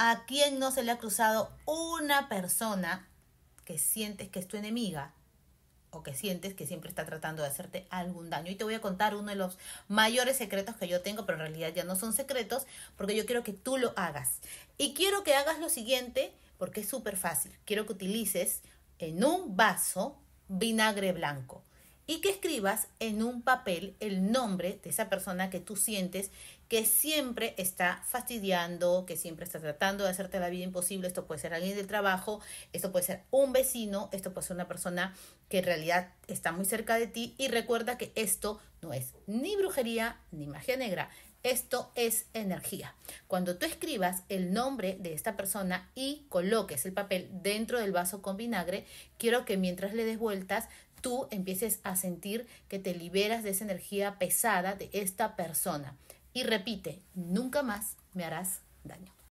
¿A quién no se le ha cruzado una persona que sientes que es tu enemiga o que sientes que siempre está tratando de hacerte algún daño? Y te voy a contar uno de los mayores secretos que yo tengo, pero en realidad ya no son secretos, porque yo quiero que tú lo hagas. Y quiero que hagas lo siguiente, porque es súper fácil. Quiero que utilices en un vaso vinagre blanco y que escribas en un papel el nombre de esa persona que tú sientes que siempre está fastidiando, que siempre está tratando de hacerte la vida imposible. Esto puede ser alguien del trabajo, esto puede ser un vecino, esto puede ser una persona que en realidad está muy cerca de ti y recuerda que esto no es ni brujería ni magia negra. Esto es energía. Cuando tú escribas el nombre de esta persona y coloques el papel dentro del vaso con vinagre, quiero que mientras le des vueltas tú empieces a sentir que te liberas de esa energía pesada de esta persona. Y repite, nunca más me harás daño.